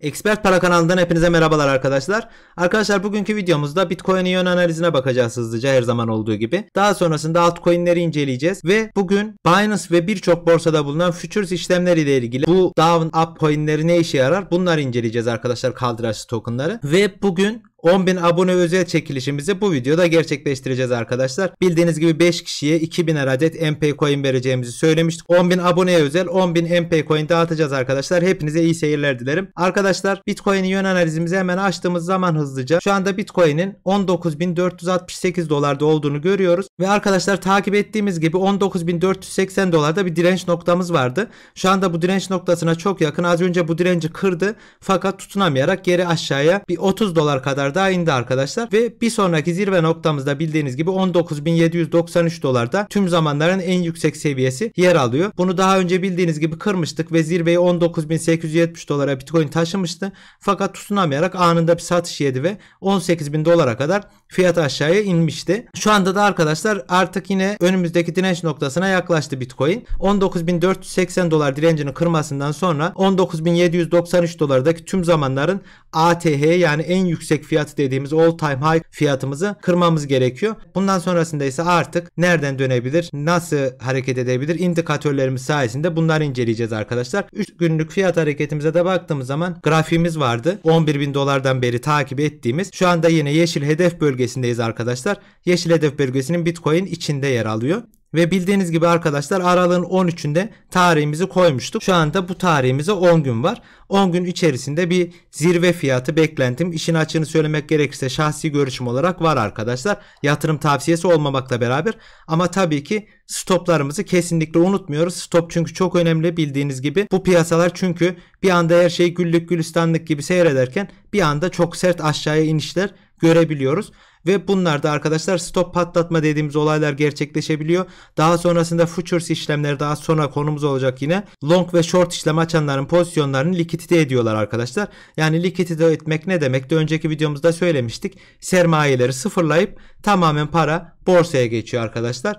Expert Para kanalından hepinize merhabalar arkadaşlar. Arkadaşlar bugünkü videomuzda Bitcoin'in yön analizine bakacağız hızlıca her zaman olduğu gibi. Daha sonrasında altcoin'leri inceleyeceğiz ve bugün Binance ve birçok borsada bulunan futures işlemleri ile ilgili bu down up coin'leri ne işe yarar bunları inceleyeceğiz arkadaşlar kaldıraçlı token'ları. Ve bugün 10.000 abone özel çekilişimizi bu videoda gerçekleştireceğiz arkadaşlar. Bildiğiniz gibi 5 kişiye 2000'er adet MP coin vereceğimizi söylemiştik. 10.000 aboneye özel 10.000 MP coin dağıtacağız arkadaşlar. Hepinize iyi seyirler dilerim. Arkadaşlar Bitcoin'in yön analizimizi hemen açtığımız zaman hızlıca şu anda Bitcoin'in 19.468 dolarda olduğunu görüyoruz. Ve arkadaşlar takip ettiğimiz gibi 19.480 dolarda bir direnç noktamız vardı. Şu anda bu direnç noktasına çok yakın. Az önce bu direnci kırdı fakat tutunamayarak geri aşağıya bir 30 dolar kadar kadar daha indi arkadaşlar ve bir sonraki zirve noktamızda bildiğiniz gibi 19.793 dolarda tüm zamanların en yüksek seviyesi yer alıyor. Bunu daha önce bildiğiniz gibi kırmıştık ve zirveyi 19.870 dolara Bitcoin taşımıştı. Fakat tutunamayarak anında bir satış yedi ve 18.000 dolara kadar fiyat aşağıya inmişti. Şu anda da arkadaşlar artık yine önümüzdeki direnç noktasına yaklaştı Bitcoin. 19.480 dolar direncini kırmasından sonra 19.793 dolardaki tüm zamanların ATH yani en yüksek fiyat fiyatı dediğimiz all time high fiyatımızı kırmamız gerekiyor. Bundan sonrasında ise artık nereden dönebilir, nasıl hareket edebilir indikatörlerimiz sayesinde bunları inceleyeceğiz arkadaşlar. 3 günlük fiyat hareketimize de baktığımız zaman grafiğimiz vardı. 11 bin dolardan beri takip ettiğimiz. Şu anda yine yeşil hedef bölgesindeyiz arkadaşlar. Yeşil hedef bölgesinin Bitcoin içinde yer alıyor. Ve bildiğiniz gibi arkadaşlar aralığın 13'ünde tarihimizi koymuştuk. Şu anda bu tarihimize 10 gün var. 10 gün içerisinde bir zirve fiyatı beklentim. İşin açığını söylemek gerekirse şahsi görüşüm olarak var arkadaşlar. Yatırım tavsiyesi olmamakla beraber. Ama tabii ki stoplarımızı kesinlikle unutmuyoruz. Stop çünkü çok önemli bildiğiniz gibi. Bu piyasalar çünkü bir anda her şey güllük gülistanlık gibi seyrederken bir anda çok sert aşağıya inişler görebiliyoruz. Ve bunlarda arkadaşlar stop patlatma dediğimiz olaylar gerçekleşebiliyor. Daha sonrasında futures işlemleri daha sonra konumuz olacak yine. Long ve short işlem açanların pozisyonlarını likidite ediyorlar arkadaşlar. Yani likidite etmek ne demek? De önceki videomuzda söylemiştik. Sermayeleri sıfırlayıp tamamen para borsaya geçiyor arkadaşlar.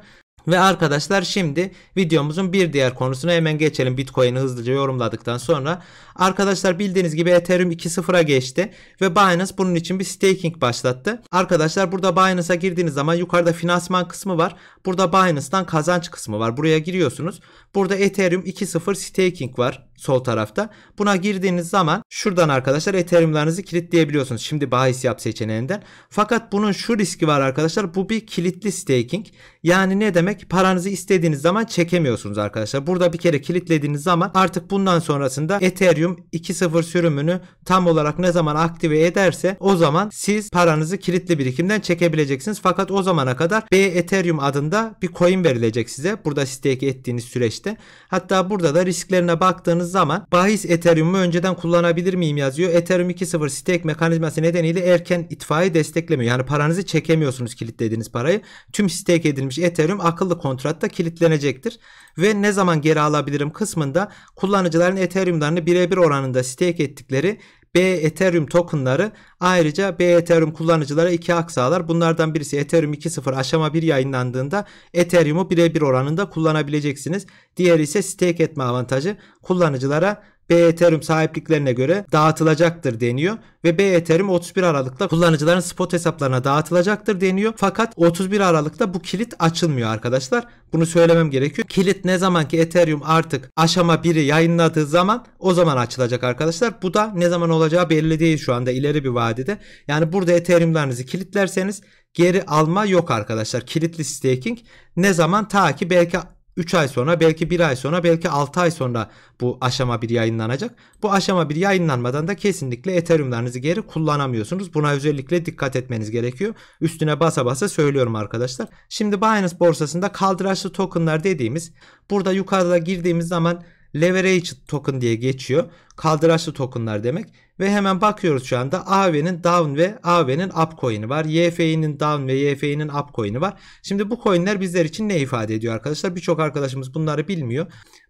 Ve arkadaşlar şimdi videomuzun bir diğer konusuna hemen geçelim. Bitcoin'i hızlıca yorumladıktan sonra. Arkadaşlar bildiğiniz gibi Ethereum 2.0'a geçti. Ve Binance bunun için bir staking başlattı. Arkadaşlar burada Binance'a girdiğiniz zaman yukarıda finansman kısmı var. Burada Binance'dan kazanç kısmı var. Buraya giriyorsunuz. Burada Ethereum 2.0 staking var sol tarafta. Buna girdiğiniz zaman şuradan arkadaşlar Ethereum'larınızı kilitleyebiliyorsunuz. Şimdi bahis yap seçeneğinden. Fakat bunun şu riski var arkadaşlar. Bu bir kilitli staking. Yani ne demek? Paranızı istediğiniz zaman çekemiyorsunuz arkadaşlar. Burada bir kere kilitlediğiniz zaman artık bundan sonrasında Ethereum 2.0 sürümünü tam olarak ne zaman aktive ederse o zaman siz paranızı kilitli birikimden çekebileceksiniz. Fakat o zamana kadar B Ethereum adında bir coin verilecek size. Burada stake ettiğiniz süreçte. Hatta burada da risklerine baktığınız zaman bahis Ethereum'u önceden kullanabilir miyim yazıyor. Ethereum 2.0 stake mekanizması nedeniyle erken itfaiye desteklemiyor. Yani paranızı çekemiyorsunuz kilitlediğiniz parayı. Tüm stake edilmiş edilmiş Ethereum akıllı kontratta kilitlenecektir. Ve ne zaman geri alabilirim kısmında kullanıcıların Ethereum'larını birebir oranında stake ettikleri B Ethereum tokenları ayrıca B Ethereum kullanıcılara iki hak sağlar. Bunlardan birisi Ethereum 2.0 aşama 1 yayınlandığında Ethereum'u birebir oranında kullanabileceksiniz. Diğeri ise stake etme avantajı kullanıcılara B Ethereum sahipliklerine göre dağıtılacaktır deniyor ve B Ethereum 31 Aralık'ta kullanıcıların spot hesaplarına dağıtılacaktır deniyor. Fakat 31 Aralık'ta bu kilit açılmıyor arkadaşlar. Bunu söylemem gerekiyor. Kilit ne zaman ki Ethereum artık aşama 1'i yayınladığı zaman o zaman açılacak arkadaşlar. Bu da ne zaman olacağı belli değil şu anda ileri bir vadede. Yani burada Ethereum'larınızı kilitlerseniz geri alma yok arkadaşlar. Kilitli staking ne zaman ta ki belki 3 ay sonra belki 1 ay sonra belki 6 ay sonra bu aşama 1 yayınlanacak. Bu aşama 1 yayınlanmadan da kesinlikle Ethereum'larınızı geri kullanamıyorsunuz. Buna özellikle dikkat etmeniz gerekiyor. Üstüne basa basa söylüyorum arkadaşlar. Şimdi Binance borsasında kaldıraçlı tokenlar dediğimiz burada yukarıda girdiğimiz zaman Leverage token diye geçiyor. Kaldıraçlı tokenlar demek. Ve hemen bakıyoruz şu anda AV'nin down ve AV'nin up coin'i var. YFI'nin down ve YFI'nin up coin'i var. Şimdi bu coin'ler bizler için ne ifade ediyor arkadaşlar? Birçok arkadaşımız bunları bilmiyor.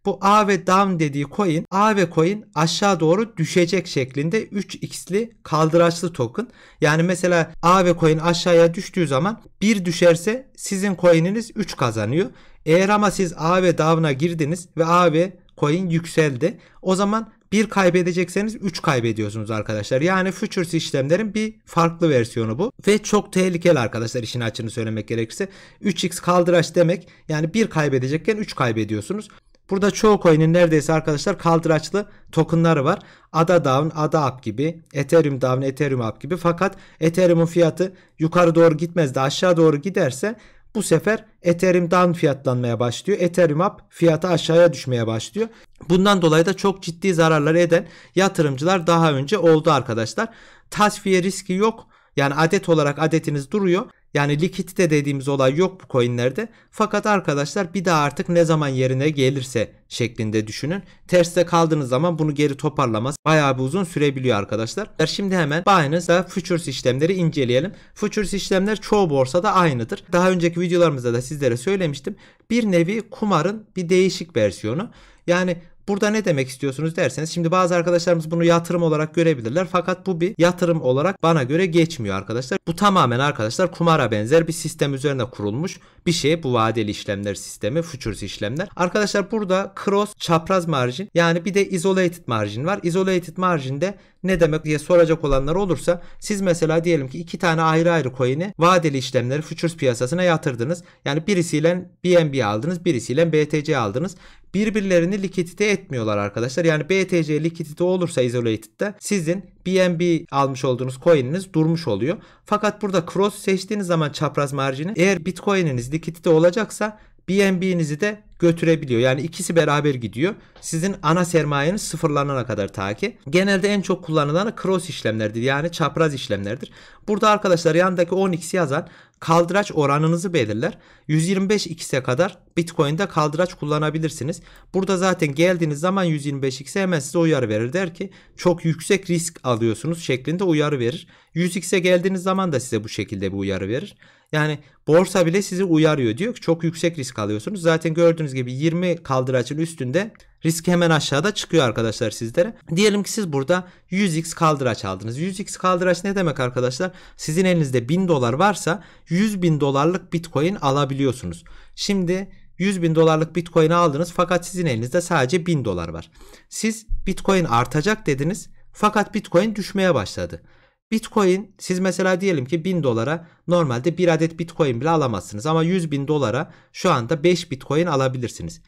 Bu AV down dediği coin, AV coin aşağı doğru düşecek şeklinde 3x'li kaldıraçlı token. Yani mesela AV coin aşağıya düştüğü zaman 1 düşerse sizin coin'iniz 3 kazanıyor. Eğer ama siz AV down'a girdiniz ve AV coin yükseldi. O zaman bir kaybedecekseniz 3 kaybediyorsunuz arkadaşlar. Yani futures işlemlerin bir farklı versiyonu bu. Ve çok tehlikeli arkadaşlar işin açını söylemek gerekirse. 3x kaldıraç demek yani bir kaybedecekken 3 kaybediyorsunuz. Burada çoğu coin'in neredeyse arkadaşlar kaldıraçlı tokenları var. ADA down, ADA up gibi, Ethereum down, Ethereum up gibi. Fakat Ethereum'un fiyatı yukarı doğru gitmez de aşağı doğru giderse bu sefer Ethereum down fiyatlanmaya başlıyor. Ethereum up fiyatı aşağıya düşmeye başlıyor. Bundan dolayı da çok ciddi zararlar eden yatırımcılar daha önce oldu arkadaşlar. Tasfiye riski yok. Yani adet olarak adetiniz duruyor. Yani likidite dediğimiz olay yok bu coinlerde. Fakat arkadaşlar bir daha artık ne zaman yerine gelirse şeklinde düşünün. Terste kaldığınız zaman bunu geri toparlamaz. bayağı bir uzun sürebiliyor arkadaşlar. Şimdi hemen Binance'da futures işlemleri inceleyelim. Futures işlemler çoğu borsada aynıdır. Daha önceki videolarımızda da sizlere söylemiştim. Bir nevi kumarın bir değişik versiyonu. Yani Burada ne demek istiyorsunuz derseniz şimdi bazı arkadaşlarımız bunu yatırım olarak görebilirler. Fakat bu bir yatırım olarak bana göre geçmiyor arkadaşlar. Bu tamamen arkadaşlar kumara benzer bir sistem üzerine kurulmuş bir şey. Bu vadeli işlemler sistemi, futures işlemler. Arkadaşlar burada cross çapraz margin yani bir de isolated margin var. Isolated marginde ne demek diye soracak olanlar olursa siz mesela diyelim ki iki tane ayrı ayrı coin'i vadeli işlemleri futures piyasasına yatırdınız. Yani birisiyle BNB aldınız birisiyle BTC aldınız birbirlerini likidite etmiyorlar arkadaşlar. Yani BTC likidite olursa isolated'de sizin BNB almış olduğunuz coin'iniz durmuş oluyor. Fakat burada cross seçtiğiniz zaman çapraz marjini eğer Bitcoin'iniz likidite olacaksa BNB'nizi de götürebiliyor. Yani ikisi beraber gidiyor. Sizin ana sermayeniz sıfırlanana kadar ta ki. Genelde en çok kullanılanı cross işlemlerdir. Yani çapraz işlemlerdir. Burada arkadaşlar yandaki 10x yazan kaldıraç oranınızı belirler. 125 x'e kadar Bitcoin'de kaldıraç kullanabilirsiniz. Burada zaten geldiğiniz zaman 125 x'e hemen size uyarı verir. Der ki çok yüksek risk alıyorsunuz şeklinde uyarı verir. 100 x'e geldiğiniz zaman da size bu şekilde bir uyarı verir. Yani borsa bile sizi uyarıyor. Diyor ki çok yüksek risk alıyorsunuz. Zaten gördüğünüz gibi 20 kaldıracın üstünde risk hemen aşağıda çıkıyor arkadaşlar sizlere. Diyelim ki siz burada 100x kaldıraç aldınız. 100x kaldıraç ne demek arkadaşlar? Sizin elinizde 1000 dolar varsa 100 bin dolarlık bitcoin alabiliyorsunuz. Şimdi 100 bin dolarlık bitcoin aldınız fakat sizin elinizde sadece 1000 dolar var. Siz bitcoin artacak dediniz fakat bitcoin düşmeye başladı. Bitcoin siz mesela diyelim ki 1000 dolara normalde bir adet Bitcoin bile alamazsınız ama 100 bin dolara şu anda 5 Bitcoin alabilirsiniz.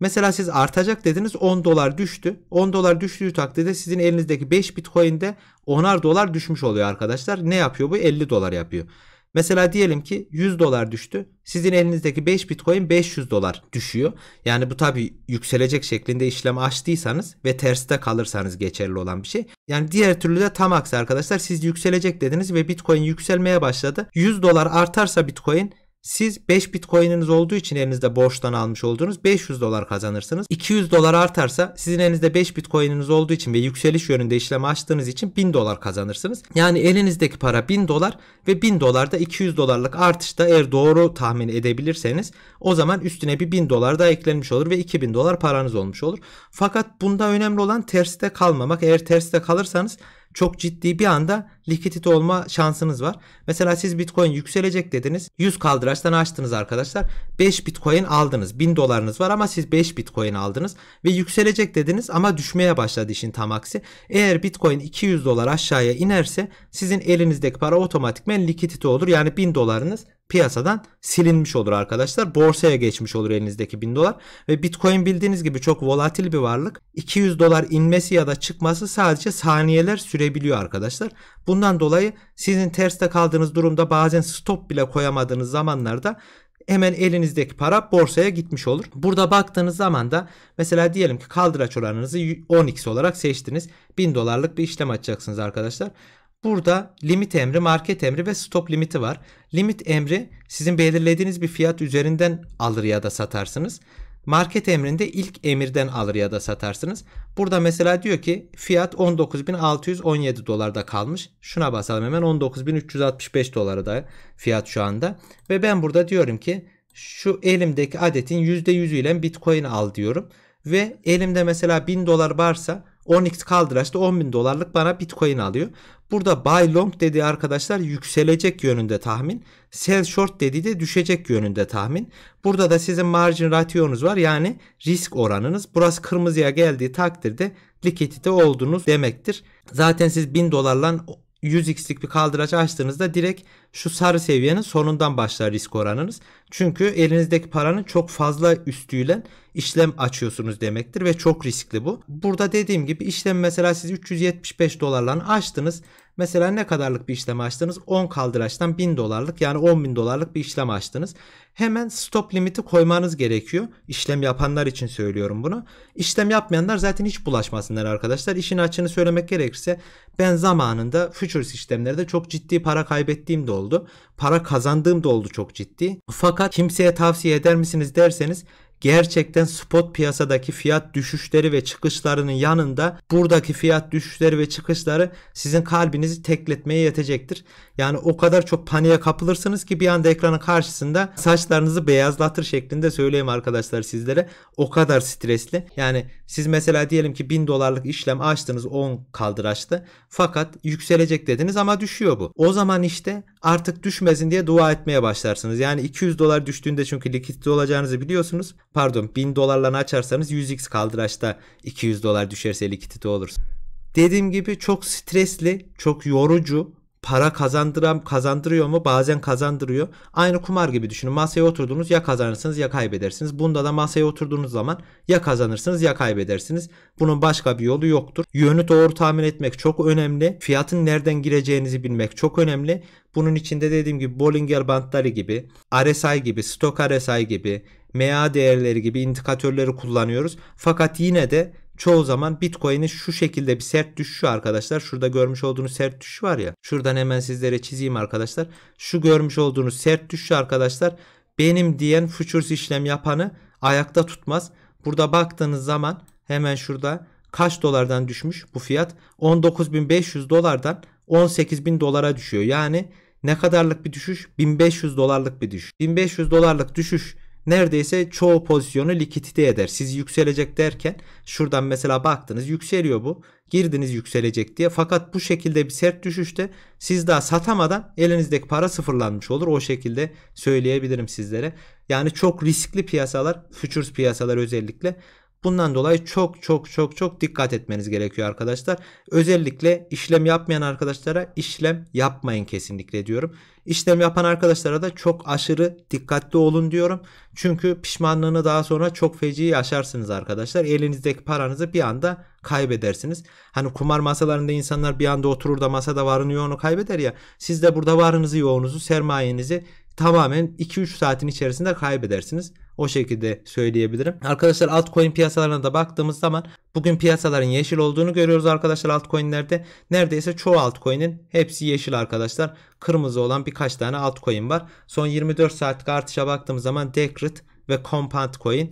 Mesela siz artacak dediniz 10 dolar düştü. 10 dolar düştüğü takdirde sizin elinizdeki 5 Bitcoin'de de 10'ar dolar düşmüş oluyor arkadaşlar. Ne yapıyor bu? 50 dolar yapıyor. Mesela diyelim ki 100 dolar düştü. Sizin elinizdeki 5 Bitcoin 500 dolar düşüyor. Yani bu tabi yükselecek şeklinde işlemi açtıysanız ve terste kalırsanız geçerli olan bir şey. Yani diğer türlü de tam aksi arkadaşlar. Siz yükselecek dediniz ve Bitcoin yükselmeye başladı. 100 dolar artarsa Bitcoin siz 5 bitcoin'iniz olduğu için elinizde borçtan almış olduğunuz 500 dolar kazanırsınız. 200 dolar artarsa sizin elinizde 5 bitcoin'iniz olduğu için ve yükseliş yönünde işlem açtığınız için 1000 dolar kazanırsınız. Yani elinizdeki para 1000 dolar ve 1000 dolarda 200 dolarlık artışta eğer doğru tahmin edebilirseniz o zaman üstüne bir 1000 dolar daha eklenmiş olur ve 2000 dolar paranız olmuş olur. Fakat bunda önemli olan terste kalmamak. Eğer terste kalırsanız çok ciddi bir anda likidite olma şansınız var. Mesela siz Bitcoin yükselecek dediniz. 100 kaldıraçtan açtınız arkadaşlar. 5 Bitcoin aldınız. 1000 dolarınız var ama siz 5 Bitcoin aldınız ve yükselecek dediniz ama düşmeye başladı işin tam aksi. Eğer Bitcoin 200 dolar aşağıya inerse sizin elinizdeki para otomatikmen likidite olur. Yani 1000 dolarınız piyasadan silinmiş olur arkadaşlar. Borsaya geçmiş olur elinizdeki 1000 dolar. Ve Bitcoin bildiğiniz gibi çok volatil bir varlık. 200 dolar inmesi ya da çıkması sadece saniyeler sürebiliyor arkadaşlar. Bu Bundan dolayı sizin terste kaldığınız durumda bazen stop bile koyamadığınız zamanlarda hemen elinizdeki para borsaya gitmiş olur. Burada baktığınız zaman da mesela diyelim ki kaldıraç oranınızı 10x olarak seçtiniz. 1000 dolarlık bir işlem açacaksınız arkadaşlar. Burada limit emri, market emri ve stop limiti var. Limit emri sizin belirlediğiniz bir fiyat üzerinden alır ya da satarsınız. Market emrinde ilk emirden alır ya da satarsınız. Burada mesela diyor ki fiyat 19.617 dolarda kalmış. Şuna basalım hemen 19.365 dolara da fiyat şu anda. Ve ben burada diyorum ki şu elimdeki adetin %100 ile bitcoin al diyorum. Ve elimde mesela 1000 dolar varsa 10x kaldıraçta 10 bin dolarlık bana bitcoin alıyor. Burada buy long dediği arkadaşlar yükselecek yönünde tahmin. Sell short dediği de düşecek yönünde tahmin. Burada da sizin margin rationuz var yani risk oranınız. Burası kırmızıya geldiği takdirde likidite oldunuz demektir. Zaten siz 1000 dolarla 100x'lik bir kaldıraç açtığınızda direkt şu sarı seviyenin sonundan başlar risk oranınız. Çünkü elinizdeki paranın çok fazla üstüyle işlem açıyorsunuz demektir ve çok riskli bu. Burada dediğim gibi işlem mesela siz 375 dolarla açtınız. Mesela ne kadarlık bir işlem açtınız? 10 kaldıraçtan 1000 dolarlık yani 10 bin dolarlık bir işlem açtınız. Hemen stop limiti koymanız gerekiyor. İşlem yapanlar için söylüyorum bunu. İşlem yapmayanlar zaten hiç bulaşmasınlar arkadaşlar. İşin açığını söylemek gerekirse ben zamanında futures işlemlerde çok ciddi para kaybettiğim de oldu. Para kazandığım da oldu çok ciddi. Fakat kimseye tavsiye eder misiniz derseniz gerçekten spot piyasadaki fiyat düşüşleri ve çıkışlarının yanında buradaki fiyat düşüşleri ve çıkışları sizin kalbinizi tekletmeye yetecektir. Yani o kadar çok paniğe kapılırsınız ki bir anda ekranın karşısında saçlarınızı beyazlatır şeklinde söyleyeyim arkadaşlar sizlere. O kadar stresli. Yani siz mesela diyelim ki 1000 dolarlık işlem açtınız 10 kaldıraçta fakat yükselecek dediniz ama düşüyor bu. O zaman işte artık düşmesin diye dua etmeye başlarsınız. Yani 200 dolar düştüğünde çünkü likitli olacağınızı biliyorsunuz. Pardon 1000 dolarla açarsanız 100x kaldıraçta 200 dolar düşerse likitli olursun. Dediğim gibi çok stresli, çok yorucu para kazandıran kazandırıyor mu? Bazen kazandırıyor. Aynı kumar gibi düşünün. Masaya oturduğunuz ya kazanırsınız ya kaybedersiniz. Bunda da masaya oturduğunuz zaman ya kazanırsınız ya kaybedersiniz. Bunun başka bir yolu yoktur. Yönü doğru tahmin etmek çok önemli. Fiyatın nereden gireceğinizi bilmek çok önemli. Bunun içinde dediğim gibi Bollinger bandları gibi, RSI gibi, Stock RSI gibi, MA değerleri gibi indikatörleri kullanıyoruz. Fakat yine de çoğu zaman Bitcoin'in şu şekilde bir sert düşüşü arkadaşlar. Şurada görmüş olduğunuz sert düşüş var ya. Şuradan hemen sizlere çizeyim arkadaşlar. Şu görmüş olduğunuz sert düşüşü arkadaşlar benim diyen futures işlem yapanı ayakta tutmaz. Burada baktığınız zaman hemen şurada kaç dolardan düşmüş bu fiyat? 19.500 dolardan 18.000 dolara düşüyor. Yani ne kadarlık bir düşüş? 1500 dolarlık bir düşüş. 1500 dolarlık düşüş neredeyse çoğu pozisyonu likidite eder. Siz yükselecek derken şuradan mesela baktınız yükseliyor bu. Girdiniz yükselecek diye. Fakat bu şekilde bir sert düşüşte siz daha satamadan elinizdeki para sıfırlanmış olur. O şekilde söyleyebilirim sizlere. Yani çok riskli piyasalar, futures piyasalar özellikle Bundan dolayı çok çok çok çok dikkat etmeniz gerekiyor arkadaşlar. Özellikle işlem yapmayan arkadaşlara işlem yapmayın kesinlikle diyorum. İşlem yapan arkadaşlara da çok aşırı dikkatli olun diyorum. Çünkü pişmanlığını daha sonra çok feci yaşarsınız arkadaşlar. Elinizdeki paranızı bir anda kaybedersiniz. Hani kumar masalarında insanlar bir anda oturur da masada varını yoğunu kaybeder ya. Siz de burada varınızı yoğunuzu sermayenizi tamamen 2-3 saatin içerisinde kaybedersiniz. O şekilde söyleyebilirim. Arkadaşlar altcoin piyasalarına da baktığımız zaman bugün piyasaların yeşil olduğunu görüyoruz arkadaşlar altcoinlerde. Neredeyse çoğu altcoin'in hepsi yeşil arkadaşlar. Kırmızı olan birkaç tane altcoin var. Son 24 saatlik artışa baktığımız zaman Decred ve Compound Coin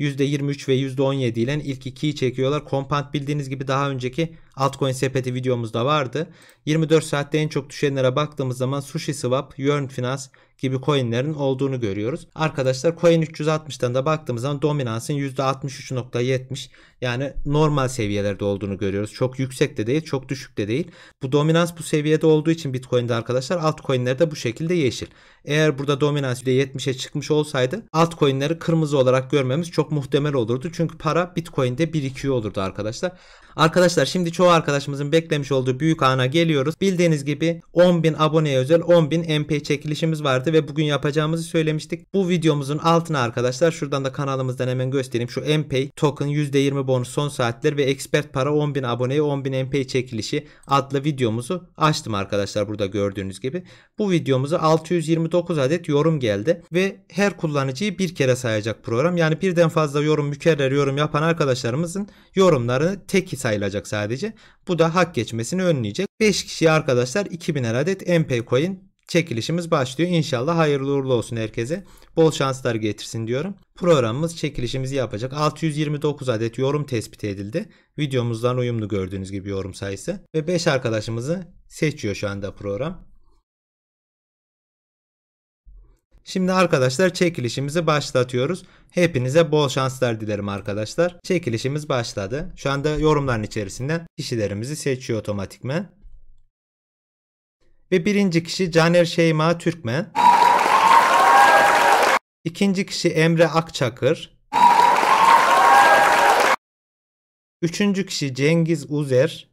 %23 ve %17 ile ilk ikiyi çekiyorlar. Compound bildiğiniz gibi daha önceki Altcoin sepeti videomuzda vardı. 24 saatte en çok düşenlere baktığımız zaman SushiSwap, Yearn Finance gibi coinlerin olduğunu görüyoruz. Arkadaşlar coin 360'tan da baktığımız zaman dominansın %63.70 yani normal seviyelerde olduğunu görüyoruz. Çok yüksek de değil çok düşük de değil. Bu dominans bu seviyede olduğu için Bitcoin'de arkadaşlar altcoin'ler de bu şekilde yeşil. Eğer burada dominans %70'e çıkmış olsaydı altcoin'leri kırmızı olarak görmemiz çok muhtemel olurdu. Çünkü para Bitcoin'de birikiyor olurdu arkadaşlar. Arkadaşlar şimdi çok çoğu arkadaşımızın beklemiş olduğu büyük ana geliyoruz. Bildiğiniz gibi 10.000 aboneye özel 10.000 MP çekilişimiz vardı ve bugün yapacağımızı söylemiştik. Bu videomuzun altına arkadaşlar şuradan da kanalımızdan hemen göstereyim. Şu MP token %20 bonus son saatler ve expert para 10.000 aboneye 10.000 MP çekilişi adlı videomuzu açtım arkadaşlar burada gördüğünüz gibi. Bu videomuza 629 adet yorum geldi ve her kullanıcıyı bir kere sayacak program. Yani birden fazla yorum mükerrer yorum yapan arkadaşlarımızın yorumlarını tek sayılacak sadece. Bu da hak geçmesini önleyecek. 5 kişiye arkadaşlar 2000 adet MP coin çekilişimiz başlıyor. İnşallah hayırlı uğurlu olsun herkese. Bol şanslar getirsin diyorum. Programımız çekilişimizi yapacak. 629 adet yorum tespit edildi. Videomuzdan uyumlu gördüğünüz gibi yorum sayısı. Ve 5 arkadaşımızı seçiyor şu anda program. Şimdi arkadaşlar çekilişimizi başlatıyoruz. Hepinize bol şanslar dilerim arkadaşlar. Çekilişimiz başladı. Şu anda yorumların içerisinden kişilerimizi seçiyor otomatikmen. Ve birinci kişi Caner Şeyma Türkmen. İkinci kişi Emre Akçakır. Üçüncü kişi Cengiz Uzer.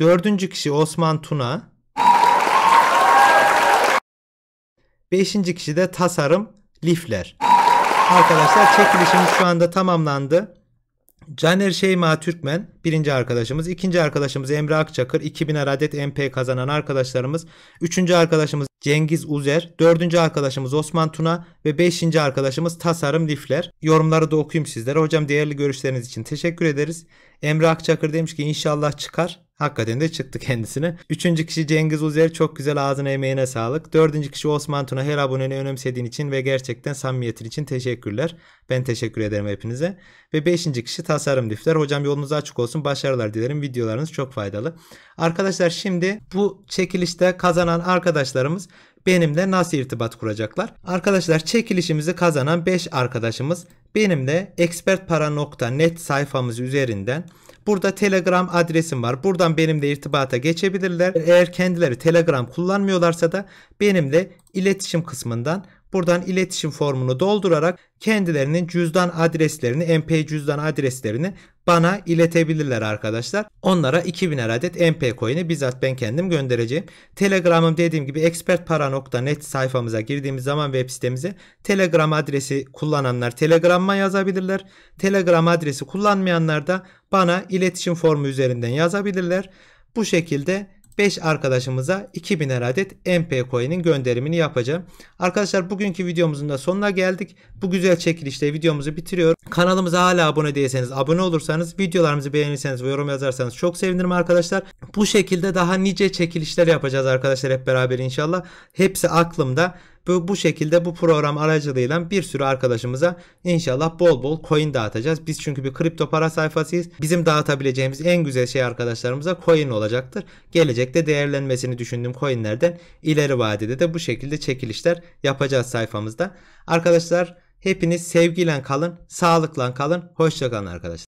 Dördüncü kişi Osman Tuna. Beşinci kişi de tasarım lifler. Arkadaşlar çekilişimiz şu anda tamamlandı. Caner Şeyma Türkmen birinci arkadaşımız. ikinci arkadaşımız Emre Akçakır. 2000 adet MP kazanan arkadaşlarımız. Üçüncü arkadaşımız Cengiz Uzer, dördüncü arkadaşımız Osman Tuna ve beşinci arkadaşımız Tasarım Lifler. Yorumları da okuyayım sizlere. Hocam değerli görüşleriniz için teşekkür ederiz. Emre Akçakır demiş ki inşallah çıkar. Hakikaten de çıktı kendisine. Üçüncü kişi Cengiz Uzer çok güzel ağzına emeğine sağlık. Dördüncü kişi Osman Tuna her aboneni önemsediğin için ve gerçekten samimiyetin için teşekkürler. Ben teşekkür ederim hepinize. Ve beşinci kişi Tasarım Lifler. Hocam yolunuz açık olsun. Başarılar dilerim. Videolarınız çok faydalı. Arkadaşlar şimdi bu çekilişte kazanan arkadaşlarımız benimle nasıl irtibat kuracaklar? Arkadaşlar çekilişimizi kazanan 5 arkadaşımız benimle expertpara.net sayfamız üzerinden Burada Telegram adresim var. Buradan benimle irtibata geçebilirler. Eğer kendileri Telegram kullanmıyorlarsa da benimle iletişim kısmından buradan iletişim formunu doldurarak kendilerinin cüzdan adreslerini, MP cüzdan adreslerini bana iletebilirler arkadaşlar. Onlara 2000 adet MP coin'i bizzat ben kendim göndereceğim. Telegram'ım dediğim gibi expertpara.net sayfamıza girdiğimiz zaman web sitemize Telegram adresi kullananlar Telegram'a yazabilirler. Telegram adresi kullanmayanlar da bana iletişim formu üzerinden yazabilirler. Bu şekilde 5 arkadaşımıza 2000 adet MP coin'in gönderimini yapacağım. Arkadaşlar bugünkü videomuzun da sonuna geldik. Bu güzel çekilişte videomuzu bitiriyorum. Kanalımıza hala abone değilseniz abone olursanız videolarımızı beğenirseniz ve yorum yazarsanız çok sevinirim arkadaşlar. Bu şekilde daha nice çekilişler yapacağız arkadaşlar hep beraber inşallah. Hepsi aklımda. Bu, bu şekilde bu program aracılığıyla bir sürü arkadaşımıza inşallah bol bol coin dağıtacağız. Biz çünkü bir kripto para sayfasıyız. Bizim dağıtabileceğimiz en güzel şey arkadaşlarımıza coin olacaktır. Gelecekte değerlenmesini düşündüğüm coinlerden ileri vadede de bu şekilde çekilişler yapacağız sayfamızda. Arkadaşlar hepiniz sevgiyle kalın, sağlıkla kalın, hoşçakalın arkadaşlar.